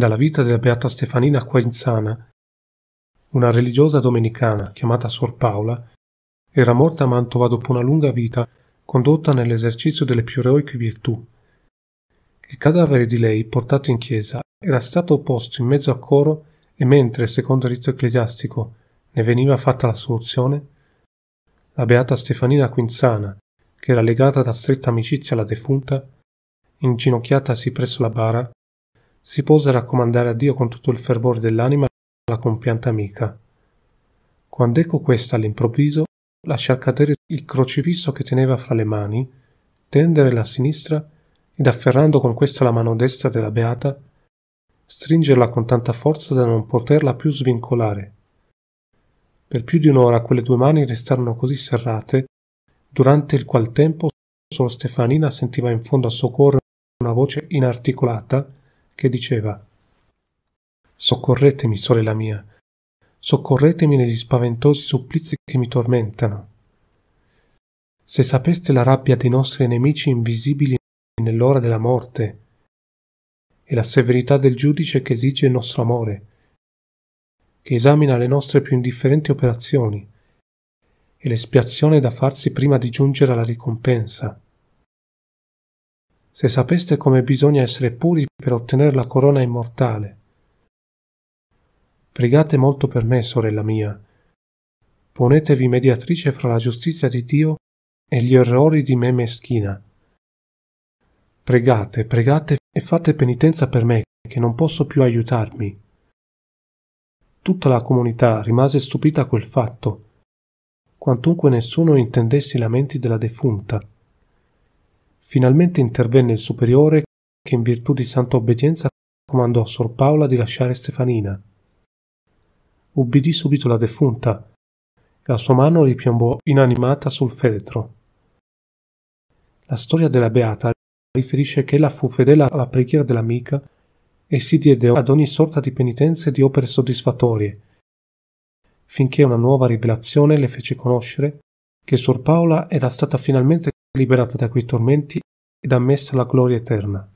dalla vita della beata Stefanina Quenzana, una religiosa domenicana chiamata Sor Paola, era morta a Mantova dopo una lunga vita condotta nell'esercizio delle più eroiche virtù. Il cadavere di lei, portato in chiesa, era stato posto in mezzo a coro e mentre, secondo il rito ecclesiastico, ne veniva fatta la soluzione, la beata Stefanina Quinzana, che era legata da stretta amicizia alla defunta, inginocchiatasi presso la bara, si pose a raccomandare a Dio con tutto il fervore dell'anima la compianta amica. Quando ecco questa all'improvviso lasciar cadere il crocifisso che teneva fra le mani, tendere la sinistra ed afferrando con questa la mano destra della beata, stringerla con tanta forza da non poterla più svincolare. Per più di un'ora quelle due mani restarono così serrate, durante il qual tempo solo Stefanina sentiva in fondo a suo cuore una voce inarticolata che diceva Soccorretemi, sorella mia, soccorretemi negli spaventosi supplizi che mi tormentano. Se sapeste la rabbia dei nostri nemici invisibili nell'ora della morte, e la severità del giudice che esige il nostro amore, che esamina le nostre più indifferenti operazioni, e l'espiazione da farsi prima di giungere alla ricompensa, se sapeste come bisogna essere puri per ottenere la corona immortale. Pregate molto per me, sorella mia. Ponetevi mediatrice fra la giustizia di Dio e gli errori di me meschina. Pregate, pregate e fate penitenza per me, che non posso più aiutarmi. Tutta la comunità rimase stupita a quel fatto, quantunque nessuno intendesse i lamenti della defunta finalmente intervenne il superiore che in virtù di santa obbedienza comandò a sor paola di lasciare stefanina ubbidì subito la defunta e la sua mano ripiombò inanimata sul feretro la storia della beata riferisce che ella fu fedele alla preghiera dell'amica e si diede ad ogni sorta di penitenze e di opere soddisfatorie, finché una nuova rivelazione le fece conoscere che sor paola era stata finalmente Liberata da quei tormenti ed ammessa alla gloria eterna.